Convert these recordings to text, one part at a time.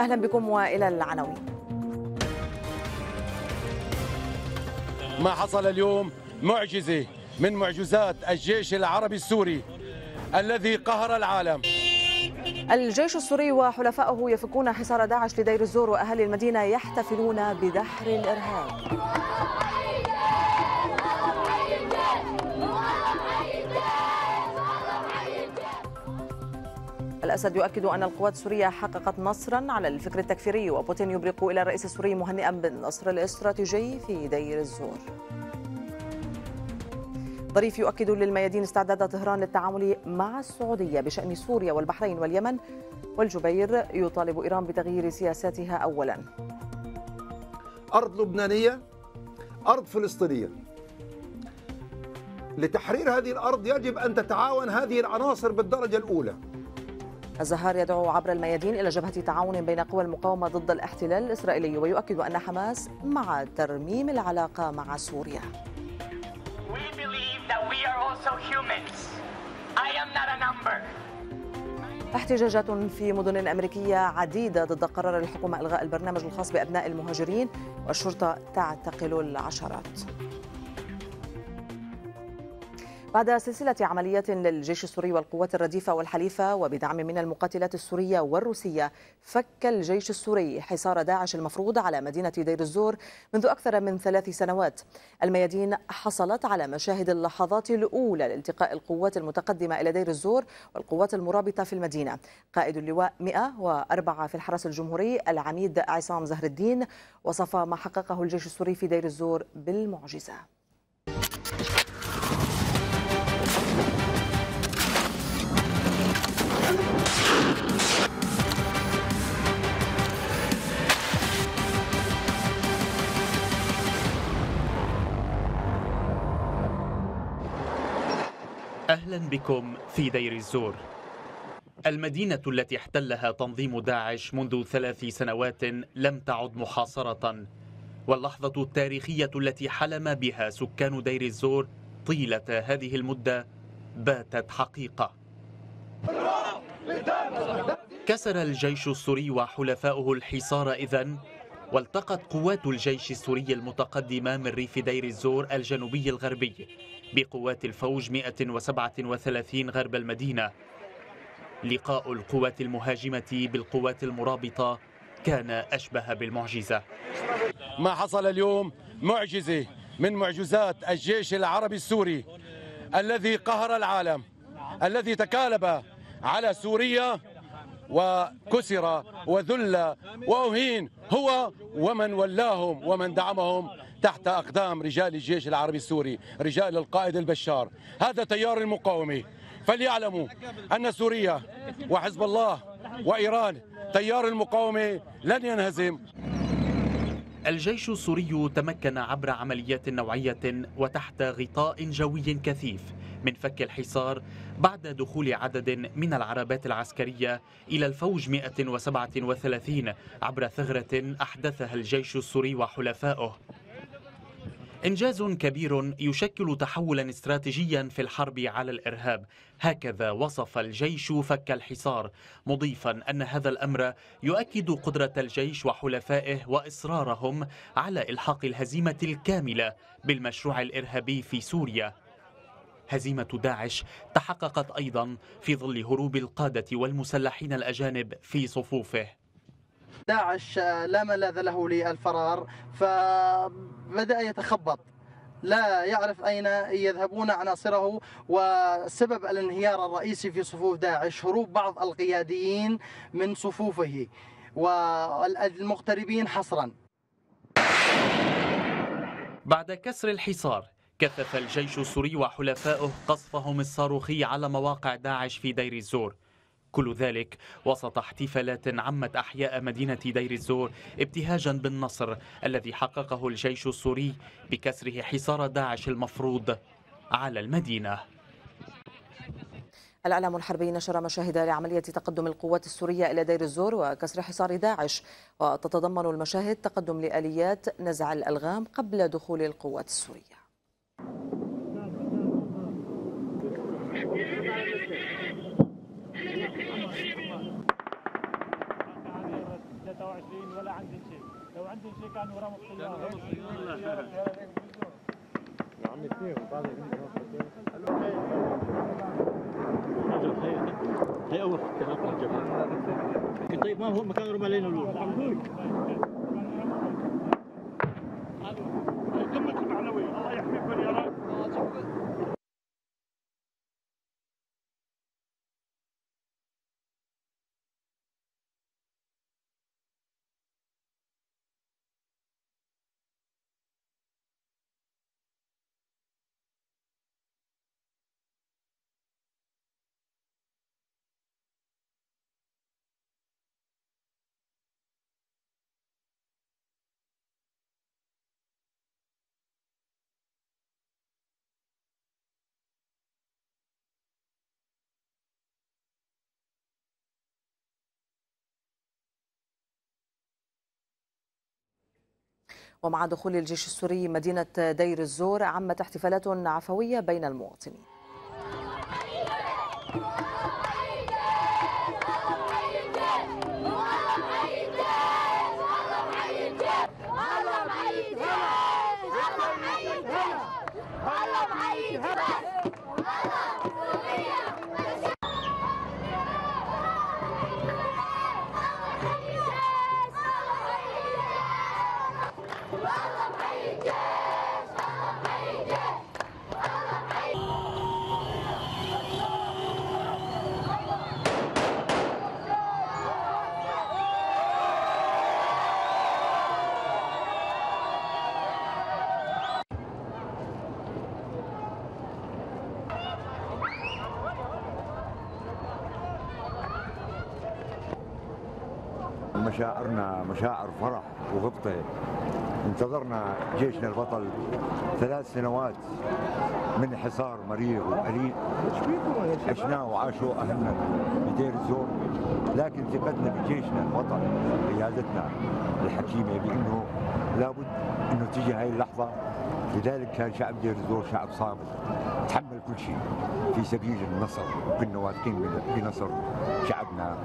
أهلا بكم وإلى العناوين ما حصل اليوم معجزة من معجزات الجيش العربي السوري الذي قهر العالم الجيش السوري وحلفائه يفكون حصار داعش لدير الزور وأهل المدينة يحتفلون بدحر الإرهاب الأسد يؤكد أن القوات السورية حققت نصرا على الفكر التكفيري وبوتين يبرق إلى الرئيس السوري مهنئا بالنصر الاستراتيجي في دير الزور ظريف يؤكد للميادين استعداد طهران للتعامل مع السعودية بشأن سوريا والبحرين واليمن والجبير يطالب إيران بتغيير سياساتها أولا أرض لبنانية أرض فلسطينية لتحرير هذه الأرض يجب أن تتعاون هذه العناصر بالدرجة الأولى الزهار يدعو عبر الميادين إلى جبهة تعاون بين قوى المقاومة ضد الاحتلال الإسرائيلي ويؤكد أن حماس مع ترميم العلاقة مع سوريا احتجاجات في مدن أمريكية عديدة ضد قرار الحكومة إلغاء البرنامج الخاص بأبناء المهاجرين والشرطة تعتقل العشرات بعد سلسلة عمليات للجيش السوري والقوات الرديفة والحليفة وبدعم من المقاتلات السورية والروسية فك الجيش السوري حصار داعش المفروض على مدينة دير الزور منذ أكثر من ثلاث سنوات الميادين حصلت على مشاهد اللحظات الأولى لالتقاء القوات المتقدمة إلى دير الزور والقوات المرابطة في المدينة قائد اللواء 104 في الحرس الجمهوري العميد عصام زهر الدين وصف ما حققه الجيش السوري في دير الزور بالمعجزة أهلا بكم في دير الزور المدينة التي احتلها تنظيم داعش منذ ثلاث سنوات لم تعد محاصرة واللحظة التاريخية التي حلم بها سكان دير الزور طيلة هذه المدة باتت حقيقة كسر الجيش السوري وحلفاؤه الحصار إذن والتقت قوات الجيش السوري المتقدمة من ريف دير الزور الجنوبي الغربي بقوات الفوج 137 غرب المدينة لقاء القوات المهاجمة بالقوات المرابطة كان أشبه بالمعجزة ما حصل اليوم معجزة من معجزات الجيش العربي السوري الذي قهر العالم الذي تكالب على سوريا وكسر وذل وأهين هو ومن ولاهم ومن دعمهم تحت أقدام رجال الجيش العربي السوري رجال القائد البشار هذا تيار المقاومة فليعلموا أن سوريا وحزب الله وإيران تيار المقاومة لن ينهزم الجيش السوري تمكن عبر عمليات نوعية وتحت غطاء جوي كثيف من فك الحصار بعد دخول عدد من العربات العسكرية إلى الفوج 137 عبر ثغرة أحدثها الجيش السوري وحلفائه إنجاز كبير يشكل تحولا استراتيجيا في الحرب على الإرهاب هكذا وصف الجيش فك الحصار مضيفا أن هذا الأمر يؤكد قدرة الجيش وحلفائه وإصرارهم على إلحاق الهزيمة الكاملة بالمشروع الإرهابي في سوريا هزيمة داعش تحققت أيضا في ظل هروب القادة والمسلحين الأجانب في صفوفه داعش لا ملاذ له للفرار فبدأ يتخبط لا يعرف أين يذهبون عناصره وسبب الانهيار الرئيسي في صفوف داعش هروب بعض القياديين من صفوفه والمغتربين حصرا بعد كسر الحصار كثف الجيش السوري وحلفائه قصفهم الصاروخي على مواقع داعش في دير الزور كل ذلك وسط احتفالات عمت أحياء مدينة دير الزور ابتهاجا بالنصر الذي حققه الجيش السوري بكسره حصار داعش المفروض على المدينة الإعلام الحربي نشر مشاهد لعملية تقدم القوات السورية إلى دير الزور وكسر حصار داعش وتتضمن المشاهد تقدم لآليات نزع الألغام قبل دخول القوات السورية وعندي كانوا رمى لنا الاول الله يحميكم يا رب ومع دخول الجيش السوري مدينة دير الزور عمت احتفالات عفوية بين المواطنين الله محيي هلا الله محيي هلا وغبطة انتظرنا جيشنا البطل ثلاث سنوات من حصار مريض وأليم عشناه وعاشوا أهلنا بدير الزور لكن ثقتنا بجيشنا البطل قيادتنا الحكيمة بأنه لابد أنه تجي هاي اللحظة لذلك كان شعب دير الزور شعب صامت كل شيء في سبيل النصر وكنا واثقين بنصر شعبنا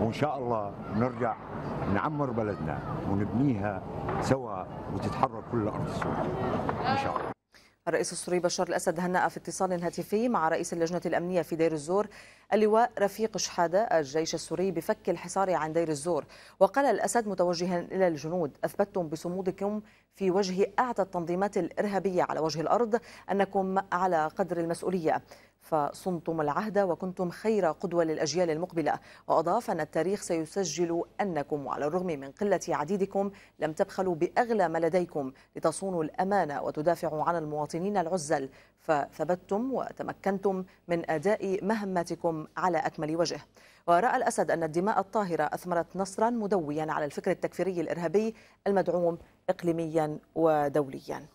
وان شاء الله نرجع نعمر بلدنا ونبنيها سوا وتتحرك كل ارض السوريه ان شاء الله الرئيس السوري بشار الأسد هنأ في اتصال هاتفي مع رئيس اللجنة الأمنية في دير الزور اللواء رفيق شحادة الجيش السوري بفك الحصار عن دير الزور وقال الأسد متوجها إلى الجنود أثبتتم بصمودكم في وجه أعتى التنظيمات الإرهابية على وجه الأرض أنكم على قدر المسؤولية فصمتم العهد وكنتم خير قدوة للأجيال المقبلة وأضاف أن التاريخ سيسجل أنكم وعلى الرغم من قلة عديدكم لم تبخلوا بأغلى ما لديكم لتصونوا الأمانة وتدافعوا عن المواطنين العزل فثبتتم وتمكنتم من أداء مهمتكم على أكمل وجه ورأى الأسد أن الدماء الطاهرة أثمرت نصرا مدويا على الفكر التكفيري الإرهابي المدعوم إقليميا ودوليا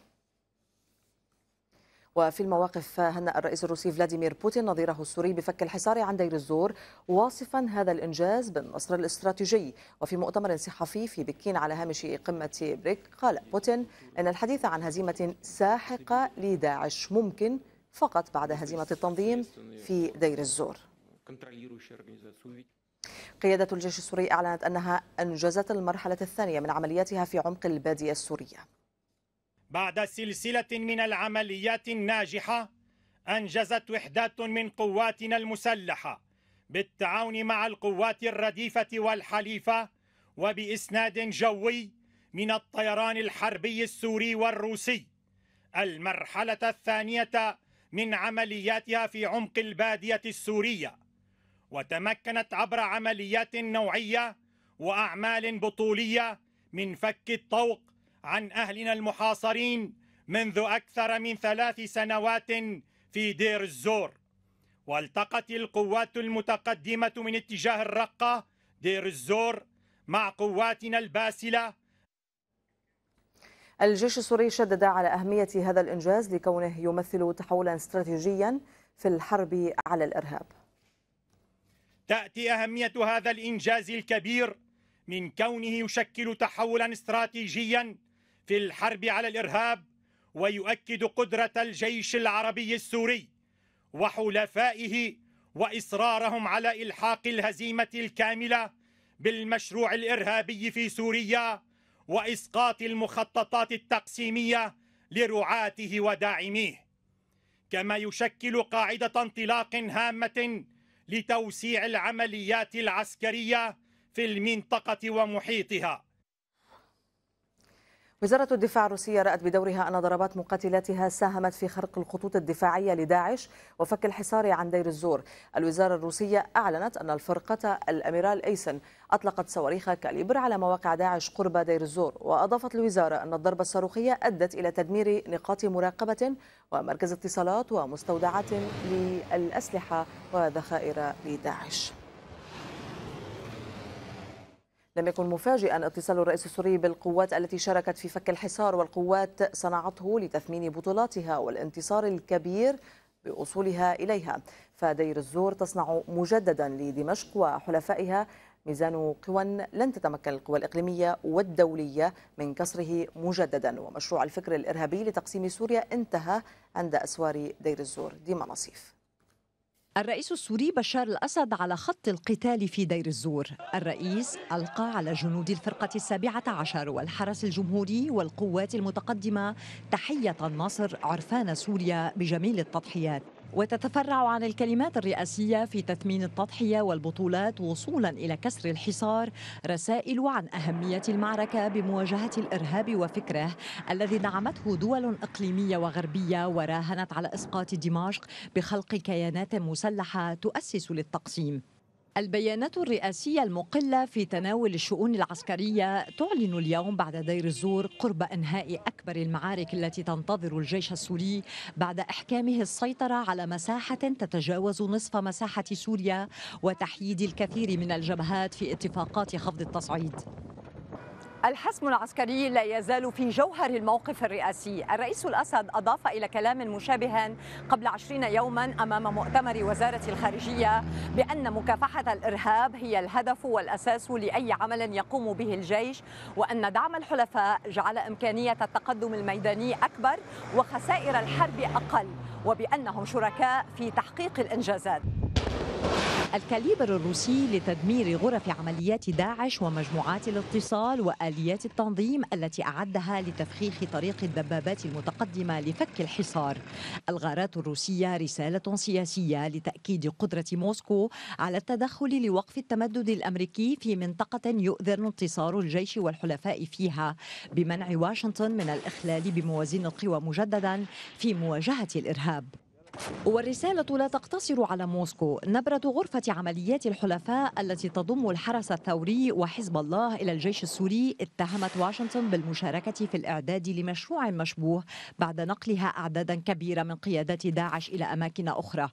وفي المواقف هنأ الرئيس الروسي فلاديمير بوتين نظيره السوري بفك الحصار عن دير الزور واصفا هذا الإنجاز بالنصر الاستراتيجي وفي مؤتمر صحفي في بكين على هامش قمة بريك قال بوتين أن الحديث عن هزيمة ساحقة لداعش ممكن فقط بعد هزيمة التنظيم في دير الزور قيادة الجيش السوري أعلنت أنها أنجزت المرحلة الثانية من عملياتها في عمق البادية السورية بعد سلسلة من العمليات الناجحة أنجزت وحدات من قواتنا المسلحة بالتعاون مع القوات الرديفة والحليفة وبإسناد جوي من الطيران الحربي السوري والروسي المرحلة الثانية من عملياتها في عمق البادية السورية وتمكنت عبر عمليات نوعية وأعمال بطولية من فك الطوق عن أهلنا المحاصرين منذ أكثر من ثلاث سنوات في دير الزور والتقت القوات المتقدمة من اتجاه الرقة دير الزور مع قواتنا الباسلة الجيش السوري شدد على أهمية هذا الإنجاز لكونه يمثل تحولا استراتيجيا في الحرب على الإرهاب تأتي أهمية هذا الإنجاز الكبير من كونه يشكل تحولا استراتيجيا في الحرب على الإرهاب ويؤكد قدرة الجيش العربي السوري وحلفائه وإصرارهم على إلحاق الهزيمة الكاملة بالمشروع الإرهابي في سوريا وإسقاط المخططات التقسيمية لرعاته وداعميه كما يشكل قاعدة انطلاق هامة لتوسيع العمليات العسكرية في المنطقة ومحيطها وزارة الدفاع الروسية رأت بدورها أن ضربات مقاتلاتها ساهمت في خرق الخطوط الدفاعية لداعش وفك الحصار عن دير الزور الوزارة الروسية أعلنت أن الفرقة الأميرال أيسن أطلقت صواريخ كاليبر على مواقع داعش قرب دير الزور وأضافت الوزارة أن الضربة الصاروخية أدت إلى تدمير نقاط مراقبة ومركز اتصالات ومستودعات للأسلحة وذخائر لداعش لم يكن مفاجئا اتصال الرئيس السوري بالقوات التي شاركت في فك الحصار والقوات صنعته لتثمين بطولاتها والانتصار الكبير بوصولها إليها فدير الزور تصنع مجددا لدمشق وحلفائها ميزان قوى لن تتمكن القوى الإقليمية والدولية من كسره مجددا ومشروع الفكر الإرهابي لتقسيم سوريا انتهى عند أسوار دير الزور ديما نصيف الرئيس السوري بشار الأسد على خط القتال في دير الزور الرئيس ألقى على جنود الفرقة السابعة عشر والحرس الجمهوري والقوات المتقدمة تحية النصر عرفان سوريا بجميل التضحيات وتتفرع عن الكلمات الرئاسية في تثمين التضحية والبطولات وصولا إلى كسر الحصار رسائل عن أهمية المعركة بمواجهة الإرهاب وفكره الذي دعمته دول إقليمية وغربية وراهنت على إسقاط دمشق بخلق كيانات مسلحة تؤسس للتقسيم البيانات الرئاسية المقلة في تناول الشؤون العسكرية تعلن اليوم بعد دير الزور قرب إنهاء أكبر المعارك التي تنتظر الجيش السوري بعد إحكامه السيطرة على مساحة تتجاوز نصف مساحة سوريا وتحييد الكثير من الجبهات في اتفاقات خفض التصعيد. الحسم العسكري لا يزال في جوهر الموقف الرئاسي الرئيس الأسد أضاف إلى كلام مشابه قبل عشرين يوما أمام مؤتمر وزارة الخارجية بأن مكافحة الإرهاب هي الهدف والأساس لأي عمل يقوم به الجيش وأن دعم الحلفاء جعل إمكانية التقدم الميداني أكبر وخسائر الحرب أقل وبأنهم شركاء في تحقيق الإنجازات الكاليبر الروسي لتدمير غرف عمليات داعش ومجموعات الاتصال واليات التنظيم التي اعدها لتفخيخ طريق الدبابات المتقدمه لفك الحصار. الغارات الروسيه رساله سياسيه لتاكيد قدره موسكو على التدخل لوقف التمدد الامريكي في منطقه يؤذن انتصار الجيش والحلفاء فيها بمنع واشنطن من الاخلال بموازين القوى مجددا في مواجهه الارهاب. والرسالة لا تقتصر على موسكو نبرة غرفة عمليات الحلفاء التي تضم الحرس الثوري وحزب الله إلى الجيش السوري اتهمت واشنطن بالمشاركة في الإعداد لمشروع مشبوه بعد نقلها أعدادا كبيرة من قيادات داعش إلى أماكن أخرى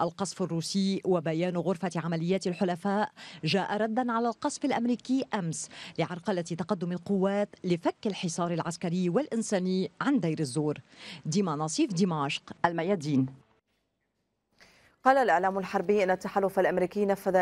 القصف الروسي وبيان غرفة عمليات الحلفاء جاء ردا على القصف الأمريكي أمس لعرقلة تقدم القوات لفك الحصار العسكري والإنساني عن دير الزور ديما نصيف دمشق الميادين قال الإعلام الحربي أن التحالف الأمريكي نفذ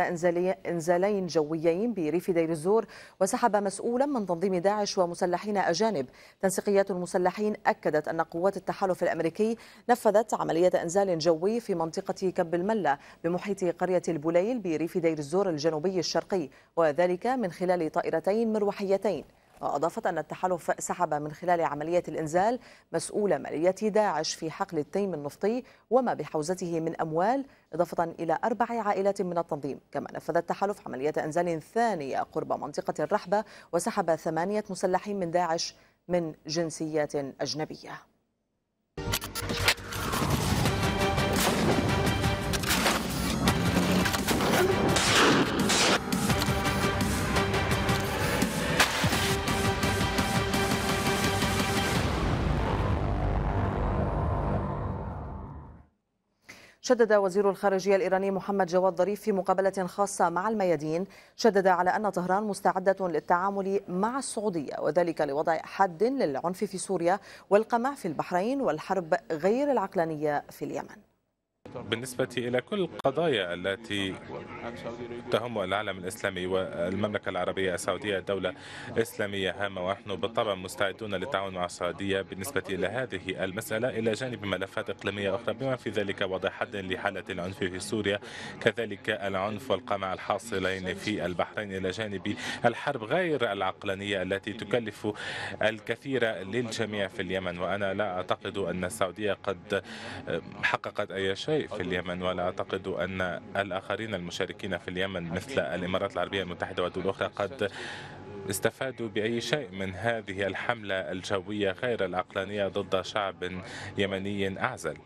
إنزالين جويين بريف دير الزور وسحب مسؤولا من تنظيم داعش ومسلحين أجانب تنسيقيات المسلحين أكدت أن قوات التحالف الأمريكي نفذت عملية إنزال جوي في منطقة كب الملة بمحيط قرية البليل بريف دير الزور الجنوبي الشرقي وذلك من خلال طائرتين مروحيتين وأضافت أن التحالف سحب من خلال عملية الإنزال مسؤول مالية داعش في حقل التيم النفطي وما بحوزته من أموال إضافة إلى أربع عائلات من التنظيم كما نفذ التحالف عملية إنزال ثانية قرب منطقة الرحبة وسحب ثمانية مسلحين من داعش من جنسيات أجنبية شدد وزير الخارجية الإيراني محمد جواد ظريف في مقابلة خاصة مع الميادين شدد على أن طهران مستعدة للتعامل مع السعودية وذلك لوضع حد للعنف في سوريا والقمع في البحرين والحرب غير العقلانية في اليمن بالنسبة إلى كل القضايا التي تهم العالم الإسلامي والمملكة العربية السعودية دولة إسلامية هامة ونحن بالطبع مستعدون للتعاون مع السعودية بالنسبة إلى هذه المسألة إلى جانب ملفات إقليمية أخرى بما في ذلك وضع حد لحالة العنف في سوريا كذلك العنف والقمع الحاصلين في البحرين إلى جانب الحرب غير العقلانية التي تكلف الكثير للجميع في اليمن وأنا لا أعتقد أن السعودية قد حققت أي شيء في اليمن ولا أعتقد أن الآخرين المشاركين في اليمن مثل الإمارات العربية المتحدة ودول أخرى قد استفادوا بأي شيء من هذه الحملة الجوية غير العقلانية ضد شعب يمني أعزل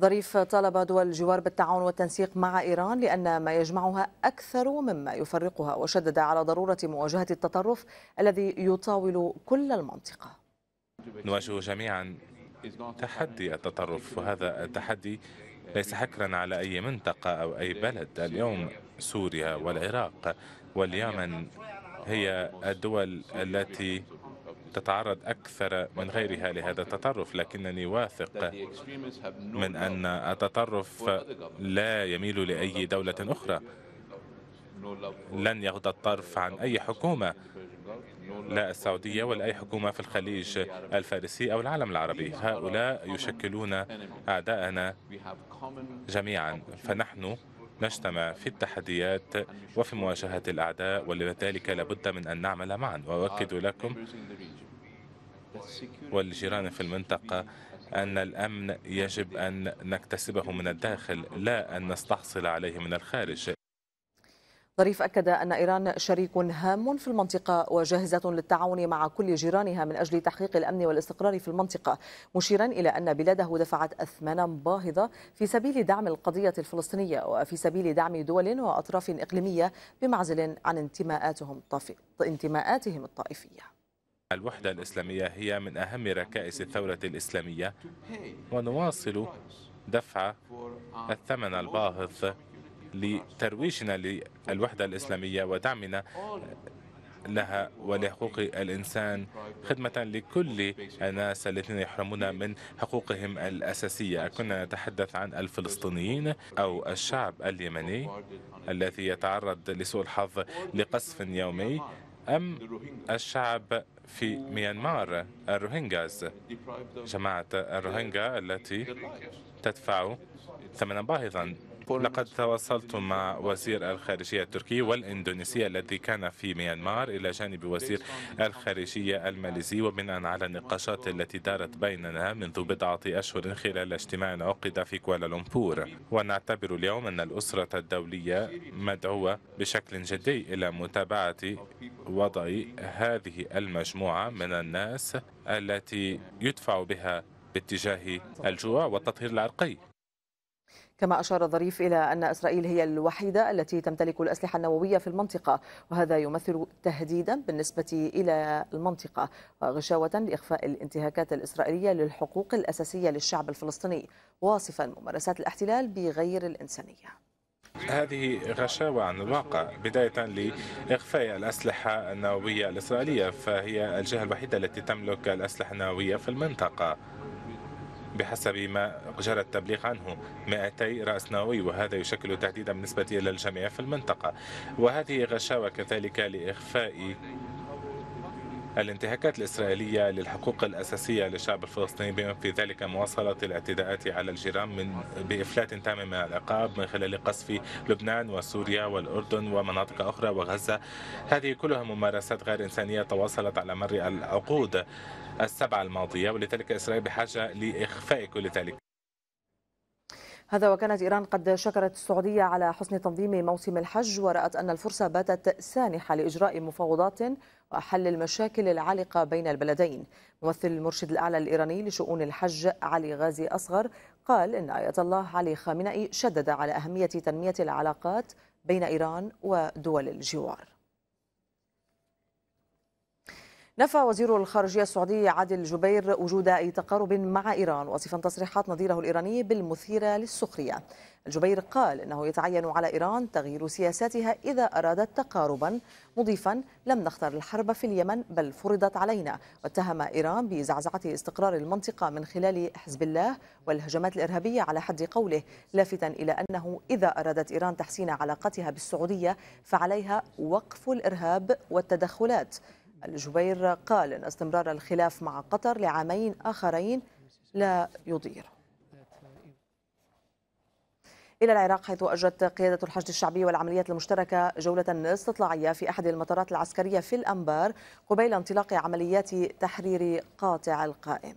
ظريف طالب دول الجوار بالتعاون والتنسيق مع إيران لأن ما يجمعها أكثر مما يفرقها وشدد على ضرورة مواجهة التطرف الذي يطاول كل المنطقة نواجه جميعا تحدي التطرف وهذا التحدي ليس حكرا على أي منطقة أو أي بلد اليوم سوريا والعراق واليمن هي الدول التي تتعرض أكثر من غيرها لهذا التطرف لكنني واثق من أن التطرف لا يميل لأي دولة أخرى لن يغضى الطرف عن أي حكومة لا السعودية ولا أي حكومة في الخليج الفارسي أو العالم العربي هؤلاء يشكلون أعداءنا جميعا فنحن نجتمع في التحديات وفي مواجهة الأعداء ولذلك لابد من أن نعمل معا وأؤكد لكم والجيران في المنطقة أن الأمن يجب أن نكتسبه من الداخل لا أن نستحصل عليه من الخارج ظريف أكد أن إيران شريك هام في المنطقة وجاهزة للتعاون مع كل جيرانها من أجل تحقيق الأمن والاستقرار في المنطقة مشيرا إلى أن بلاده دفعت أثمانا باهظة في سبيل دعم القضية الفلسطينية وفي سبيل دعم دول وأطراف إقليمية بمعزل عن انتماءاتهم انتماءاتهم الطائفية الوحدة الإسلامية هي من أهم ركائز الثورة الإسلامية ونواصل دفع الثمن الباهظ لترويجنا للوحدة الإسلامية ودعمنا لها ولحقوق الإنسان خدمة لكل الناس الذين يحرمون من حقوقهم الأساسية كنا نتحدث عن الفلسطينيين أو الشعب اليمني الذي يتعرض لسوء الحظ لقصف يومي أم الشعب في ميانمار الروهينجاز جماعة الروهينجا التي تدفع ثمنا باهظا لقد تواصلت مع وزير الخارجية التركي والإندونيسي الذي كان في ميانمار إلى جانب وزير الخارجية الماليزي وبناء على النقاشات التي دارت بيننا منذ بضعة أشهر خلال اجتماع عقد في كوالالمبور ونعتبر اليوم أن الأسرة الدولية مدعوة بشكل جدي إلى متابعة وضع هذه المجموعة من الناس التي يدفع بها باتجاه الجوع والتطهير العرقي كما أشار ظريف إلى أن إسرائيل هي الوحيدة التي تمتلك الأسلحة النووية في المنطقة وهذا يمثل تهديدا بالنسبة إلى المنطقة وغشاوة لإخفاء الانتهاكات الإسرائيلية للحقوق الأساسية للشعب الفلسطيني واصفا ممارسات الاحتلال بغير الإنسانية هذه غشاوة عن الواقع بداية لإخفاء الأسلحة النووية الإسرائيلية فهي الجهة الوحيدة التي تملك الأسلحة النووية في المنطقة بحسب ما جرى التبليغ عنه 200 رأس نووي وهذا يشكل تهديدا بالنسبة إلى الجميع في المنطقة وهذه غشاوة كذلك لإخفاء الانتهاكات الإسرائيلية للحقوق الأساسية للشعب الفلسطيني بما في ذلك مواصلة الاعتداءات على الجيران من بإفلات تام من العقاب من خلال قصف لبنان وسوريا والأردن ومناطق أخرى وغزة هذه كلها ممارسات غير إنسانية تواصلت على مر العقود السبعة الماضية ولذلك إسرائيل بحاجة لإخفاء كل ذلك هذا وكانت إيران قد شكرت السعودية على حسن تنظيم موسم الحج ورأت أن الفرصة باتت سانحة لإجراء مفاوضات وحل المشاكل العالقة بين البلدين ممثل المرشد الأعلى الإيراني لشؤون الحج علي غازي أصغر قال إن آية الله علي خامنئي شدد على أهمية تنمية العلاقات بين إيران ودول الجوار نفى وزير الخارجية السعودي عادل جبير وجود أي تقارب مع إيران وصفا تصريحات نظيره الإيراني بالمثيرة للسخرية الجبير قال إنه يتعين على إيران تغيير سياساتها إذا أرادت تقاربا مضيفا لم نختر الحرب في اليمن بل فرضت علينا واتهم إيران بزعزعة استقرار المنطقة من خلال حزب الله والهجمات الإرهابية على حد قوله لافتا إلى أنه إذا أرادت إيران تحسين علاقتها بالسعودية فعليها وقف الإرهاب والتدخلات الجبير قال إن استمرار الخلاف مع قطر لعامين آخرين لا يضير إلى العراق حيث أجرت قيادة الحشد الشعبي والعمليات المشتركة جولة استطلاعية في أحد المطارات العسكرية في الأنبار قبيل انطلاق عمليات تحرير قاطع القائم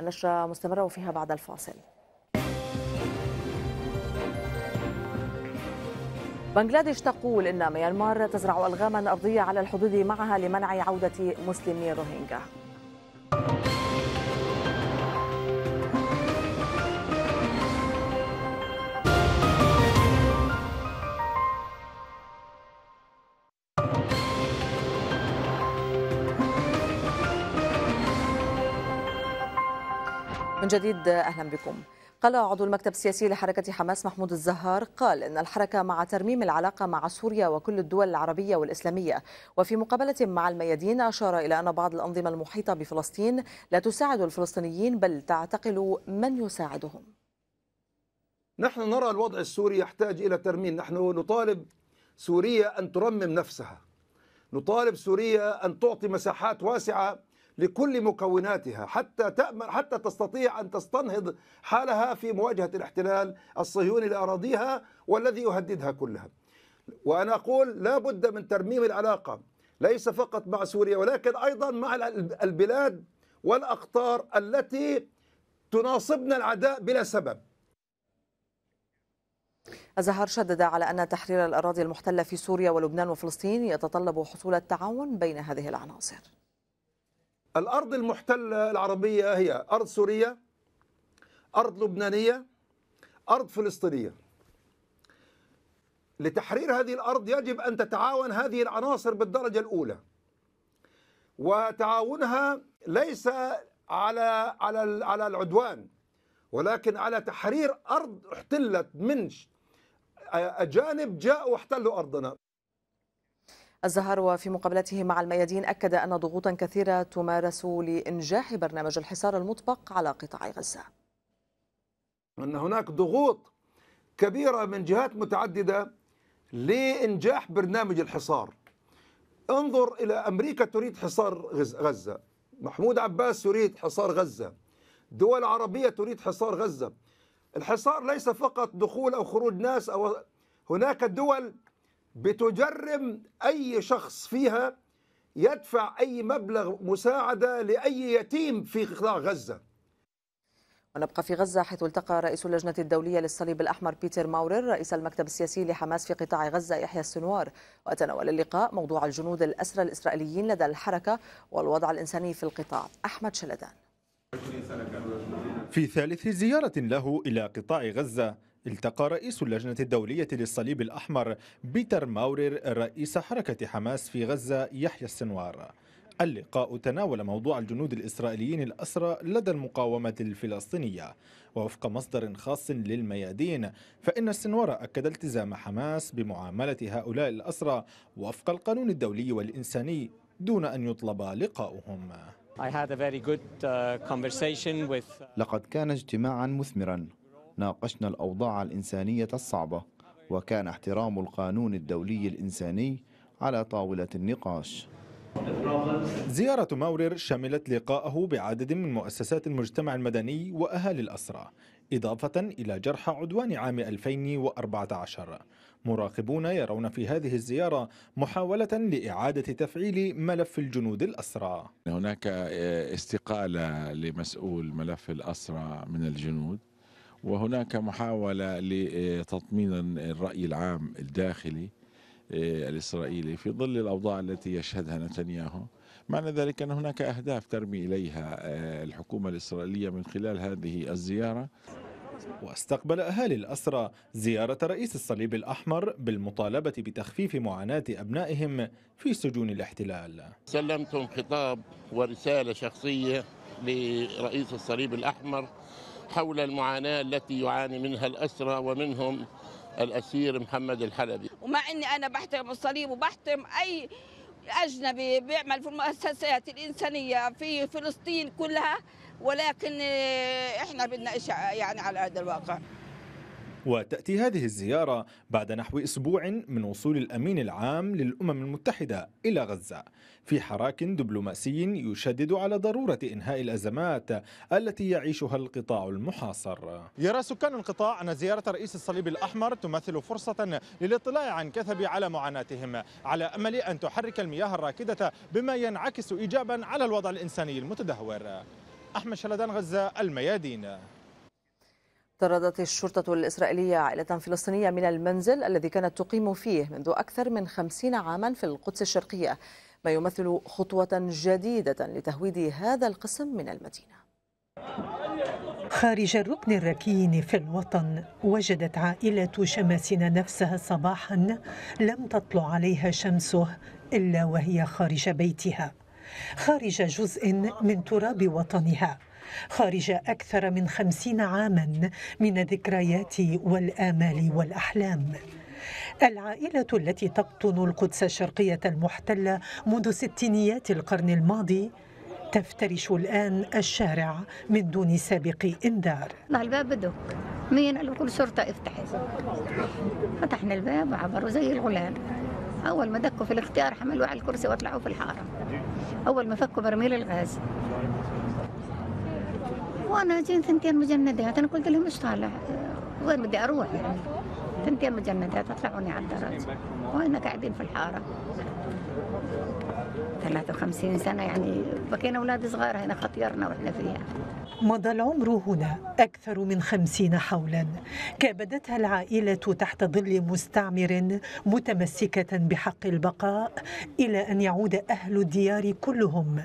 النشرة مستمرة وفيها بعد الفاصل بنغلاديش تقول ان ميانمار تزرع الغاما ارضيه على الحدود معها لمنع عوده مسلمي روهينجا من جديد أهلا بكم قال عضو المكتب السياسي لحركة حماس محمود الزهار قال إن الحركة مع ترميم العلاقة مع سوريا وكل الدول العربية والإسلامية وفي مقابلة مع الميادين أشار إلى أن بعض الأنظمة المحيطة بفلسطين لا تساعد الفلسطينيين بل تعتقل من يساعدهم نحن نرى الوضع السوري يحتاج إلى ترميم نحن نطالب سوريا أن ترمم نفسها نطالب سوريا أن تعطي مساحات واسعة لكل مكوناتها حتى تأمن حتى تستطيع أن تستنهض حالها في مواجهة الاحتلال الصهيوني لأراضيها والذي يهددها كلها وأنا أقول لا بد من ترميم العلاقة ليس فقط مع سوريا ولكن أيضا مع البلاد والأقطار التي تناصبنا العداء بلا سبب الزهر شدد على أن تحرير الأراضي المحتلة في سوريا ولبنان وفلسطين يتطلب حصول التعاون بين هذه العناصر الأرض المحتلة العربية هي أرض سورية أرض لبنانية أرض فلسطينية لتحرير هذه الأرض يجب أن تتعاون هذه العناصر بالدرجة الأولى وتعاونها ليس على على على العدوان ولكن على تحرير أرض احتلت من أجانب جاءوا واحتلوا أرضنا الزهر وفي مقابلته مع الميادين أكد أن ضغوطا كثيرة تمارس لإنجاح برنامج الحصار المطبق على قطاع غزة أن هناك ضغوط كبيرة من جهات متعددة لإنجاح برنامج الحصار انظر إلى أمريكا تريد حصار غزة محمود عباس يريد حصار غزة دول عربية تريد حصار غزة الحصار ليس فقط دخول أو خروج ناس أو هناك دول بتجرم أي شخص فيها يدفع أي مبلغ مساعدة لأي يتيم في قطاع غزة ونبقى في غزة حيث التقى رئيس اللجنة الدولية للصليب الأحمر بيتر ماورر رئيس المكتب السياسي لحماس في قطاع غزة يحيى السنوار وتناول اللقاء موضوع الجنود الأسرى الإسرائيليين لدى الحركة والوضع الإنساني في القطاع أحمد شلدان في ثالث زيارة له إلى قطاع غزة التقى رئيس اللجنة الدولية للصليب الأحمر بيتر ماورير رئيس حركة حماس في غزة يحيى السنوار اللقاء تناول موضوع الجنود الإسرائيليين الأسرى لدى المقاومة الفلسطينية ووفق مصدر خاص للميادين فإن السنوار أكد التزام حماس بمعاملة هؤلاء الأسرى وفق القانون الدولي والإنساني دون أن يطلب لقاؤهم uh, uh, لقد كان اجتماعا مثمرا ناقشنا الأوضاع الإنسانية الصعبة وكان احترام القانون الدولي الإنساني على طاولة النقاش زيارة مورر شملت لقاءه بعدد من مؤسسات المجتمع المدني وأهالي الأسرى إضافة إلى جرحى عدوان عام 2014 مراقبون يرون في هذه الزيارة محاولة لإعادة تفعيل ملف الجنود الأسرى هناك استقالة لمسؤول ملف الأسرى من الجنود وهناك محاولة لتطمين الرأي العام الداخلي آه، الإسرائيلي في ظل الأوضاع التي يشهدها نتنياهو معنى ذلك أن هناك أهداف ترمي إليها آه، الحكومة الإسرائيلية من خلال هذه الزيارة واستقبل أهالي الأسرى زيارة رئيس الصليب الأحمر بالمطالبة بتخفيف معاناة أبنائهم في سجون الاحتلال سلمتم خطاب ورسالة شخصية لرئيس الصليب الأحمر حول المعاناة التي يعاني منها الأسرى ومنهم الأسير محمد الحلبي ومع أني أنا بحترم الصليب وبحترم أي أجنبي بيعمل في المؤسسات الإنسانية في فلسطين كلها ولكن إحنا بدنا إشي يعني على هذا الواقع وتأتي هذه الزيارة بعد نحو أسبوع من وصول الأمين العام للأمم المتحدة إلى غزة في حراك دبلوماسي يشدد على ضرورة إنهاء الأزمات التي يعيشها القطاع المحاصر يرى سكان القطاع أن زيارة رئيس الصليب الأحمر تمثل فرصة للاطلاع عن كثب على معاناتهم على أمل أن تحرك المياه الراكدة بما ينعكس إيجابا على الوضع الإنساني المتدهور أحمد شلدان غزة الميادين طردت الشرطة الإسرائيلية عائلة فلسطينية من المنزل الذي كانت تقيم فيه منذ أكثر من خمسين عاما في القدس الشرقية ما يمثل خطوة جديدة لتهويد هذا القسم من المدينة خارج الركن الركين في الوطن وجدت عائلة شماسنا نفسها صباحا لم تطلع عليها شمسه إلا وهي خارج بيتها خارج جزء من تراب وطنها خارج أكثر من خمسين عاما من الذكريات والآمال والأحلام العائلة التي تقطن القدس الشرقية المحتلة منذ ستينيات القرن الماضي تفترش الآن الشارع من دون سابق إنذار مع الباب بدق مين قال كل شرطة افتحي فتحنا الباب وعبروا زي الغلال أول ما دقوا في الاختيار حملوه على الكرسي وطلعوا في الحارة أول ما فكوا برميل الغاز وانا جايين ثنتين مجندات انا قلت لهم ايش طالع وين بدي اروح يعني ثنتين مجندات طلعوني على الدرج وانا قاعدين في الحاره 53 سنة يعني بقينا أولاد صغار هنا خطيرنا وإحنا فيها مضى العمر هنا أكثر من خمسين حولا كابدتها العائلة تحت ظل مستعمر متمسكة بحق البقاء إلى أن يعود أهل الديار كلهم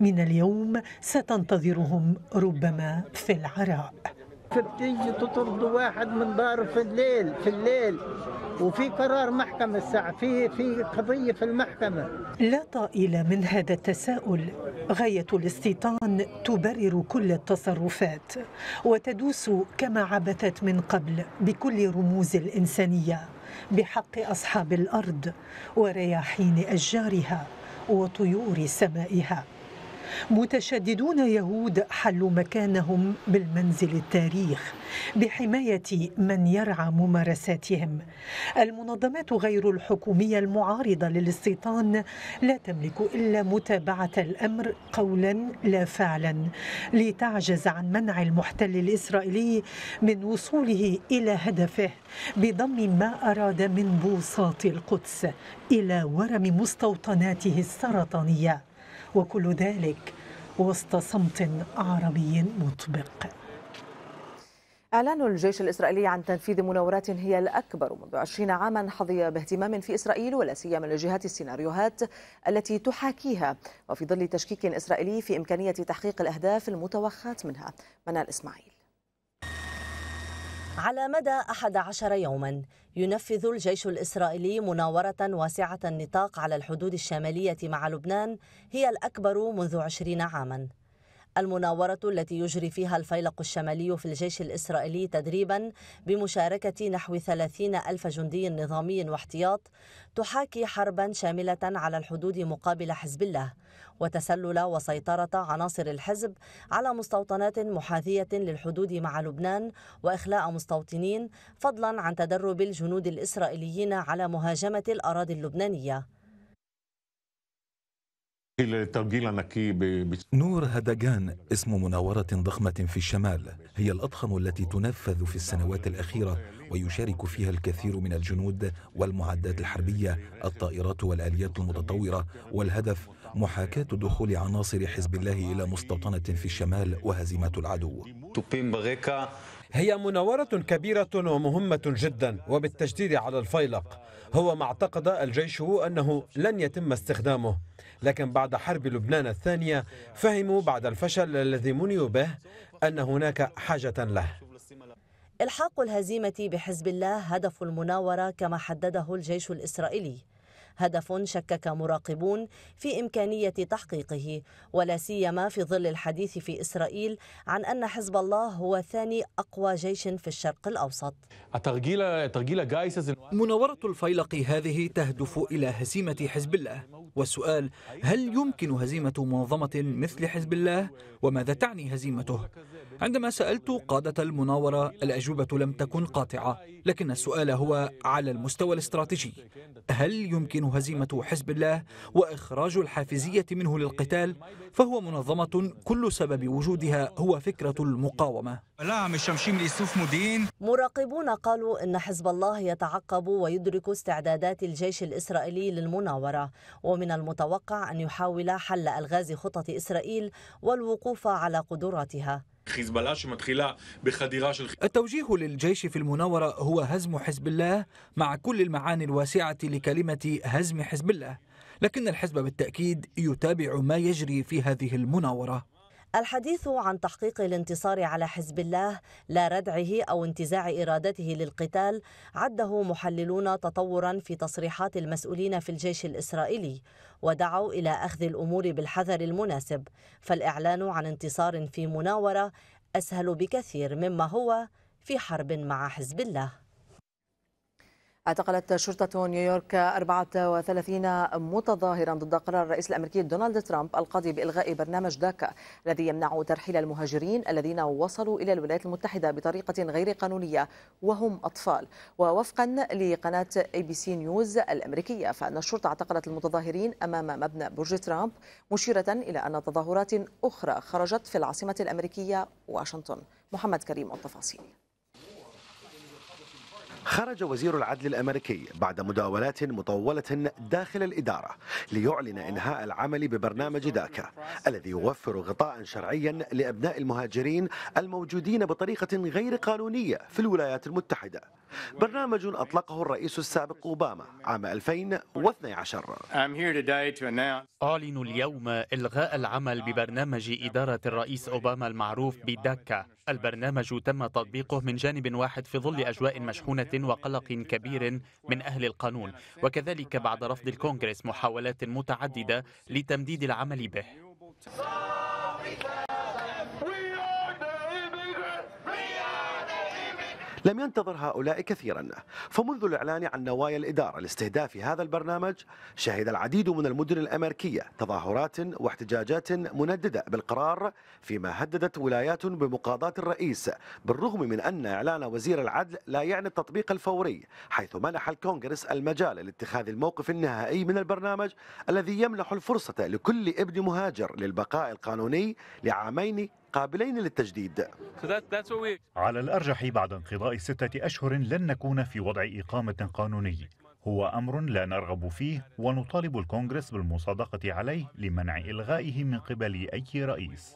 من اليوم ستنتظرهم ربما في العراء فبتيجي تطرد واحد من داره في الليل في الليل وفي قرار محكمة الساعة في في قضية في المحكمة لا طائل من هذا التساؤل غاية الاستيطان تبرر كل التصرفات وتدوس كما عبثت من قبل بكل رموز الإنسانية بحق أصحاب الأرض ورياحين أشجارها وطيور سمائها متشددون يهود حلوا مكانهم بالمنزل التاريخ بحمايه من يرعى ممارساتهم المنظمات غير الحكوميه المعارضه للاستيطان لا تملك الا متابعه الامر قولا لا فعلا لتعجز عن منع المحتل الاسرائيلي من وصوله الى هدفه بضم ما اراد من بوصات القدس الى ورم مستوطناته السرطانيه وكل ذلك وسط صمت عربي مطبق إعلان الجيش الإسرائيلي عن تنفيذ مناورات هي الأكبر منذ 20 عاما حظي باهتمام في إسرائيل ولا سيما من السيناريوهات التي تحاكيها وفي ظل تشكيك إسرائيلي في إمكانية تحقيق الأهداف المتوخاة منها منال إسماعيل على مدى 11 يوما ينفذ الجيش الإسرائيلي مناورة واسعة النطاق على الحدود الشمالية مع لبنان هي الأكبر منذ عشرين عاماً المناورة التي يجري فيها الفيلق الشمالي في الجيش الإسرائيلي تدريبا بمشاركة نحو 30 ألف جندي نظامي واحتياط تحاكي حربا شاملة على الحدود مقابل حزب الله وتسلل وسيطرة عناصر الحزب على مستوطنات محاذية للحدود مع لبنان وإخلاء مستوطنين فضلا عن تدرب الجنود الإسرائيليين على مهاجمة الأراضي اللبنانية الى ترجيل ب... نور هدجان اسم مناورة ضخمة في الشمال هي الأضخم التي تنفذ في السنوات الأخيرة ويشارك فيها الكثير من الجنود والمعدات الحربية الطائرات والآليات المتطورة والهدف محاكاة دخول عناصر حزب الله إلى مستوطنة في الشمال وهزيمة العدو هي مناورة كبيرة ومهمة جدا وبالتجديد على الفيلق هو ما اعتقد الجيش أنه لن يتم استخدامه لكن بعد حرب لبنان الثانية فهموا بعد الفشل الذي منيوا به أن هناك حاجة له الحاق الهزيمة بحزب الله هدف المناورة كما حدده الجيش الإسرائيلي هدف شكك مراقبون في إمكانية تحقيقه ولا سيما في ظل الحديث في إسرائيل عن أن حزب الله هو ثاني أقوى جيش في الشرق الأوسط مناورة الفيلق هذه تهدف إلى هزيمة حزب الله والسؤال هل يمكن هزيمة منظمة مثل حزب الله وماذا تعني هزيمته عندما سألت قادة المناورة الأجوبة لم تكن قاطعة لكن السؤال هو على المستوى الاستراتيجي هل يمكن هزيمة حزب الله وإخراج الحافزية منه للقتال فهو منظمة كل سبب وجودها هو فكرة المقاومة نعم، لا مش مدين مراقبون قالوا إن حزب الله يتعقب ويدرك استعدادات الجيش الإسرائيلي للمناورة ومن المتوقع أن يحاول حل ألغاز خطط إسرائيل والوقوف على قدراتها التوجيه للجيش في المناورة هو هزم حزب الله مع كل المعاني الواسعة لكلمة هزم حزب الله لكن الحزب بالتأكيد يتابع ما يجري في هذه المناورة الحديث عن تحقيق الانتصار على حزب الله لا ردعه أو انتزاع إرادته للقتال عده محللون تطورا في تصريحات المسؤولين في الجيش الإسرائيلي ودعوا إلى أخذ الأمور بالحذر المناسب فالإعلان عن انتصار في مناورة أسهل بكثير مما هو في حرب مع حزب الله اعتقلت شرطة نيويورك 34 متظاهرا ضد قرار الرئيس الأمريكي دونالد ترامب القاضي بإلغاء برنامج داكا الذي يمنع ترحيل المهاجرين الذين وصلوا إلى الولايات المتحدة بطريقة غير قانونية وهم أطفال ووفقا لقناة اي بي سي نيوز الأمريكية فأن الشرطة اعتقلت المتظاهرين أمام مبنى برج ترامب مشيرة إلى أن تظاهرات أخرى خرجت في العاصمة الأمريكية واشنطن محمد كريم التفاصيل خرج وزير العدل الامريكي بعد مداولات مطوله داخل الاداره ليعلن انهاء العمل ببرنامج داكا الذي يوفر غطاء شرعيا لابناء المهاجرين الموجودين بطريقه غير قانونيه في الولايات المتحده. برنامج اطلقه الرئيس السابق اوباما عام 2012. اعلن اليوم الغاء العمل ببرنامج اداره الرئيس اوباما المعروف بداكا البرنامج تم تطبيقه من جانب واحد في ظل أجواء مشحونة وقلق كبير من أهل القانون وكذلك بعد رفض الكونغرس محاولات متعددة لتمديد العمل به لم ينتظر هؤلاء كثيرا فمنذ الإعلان عن نوايا الإدارة لاستهداف هذا البرنامج شهد العديد من المدن الأمريكية تظاهرات واحتجاجات منددة بالقرار فيما هددت ولايات بمقاضاة الرئيس بالرغم من أن إعلان وزير العدل لا يعني التطبيق الفوري حيث منح الكونغرس المجال لاتخاذ الموقف النهائي من البرنامج الذي يمنح الفرصة لكل ابن مهاجر للبقاء القانوني لعامين قابلين للتجديد على الأرجح بعد انقضاء ستة أشهر لن نكون في وضع إقامة قانوني هو أمر لا نرغب فيه ونطالب الكونغرس بالمصادقة عليه لمنع إلغائه من قبل أي رئيس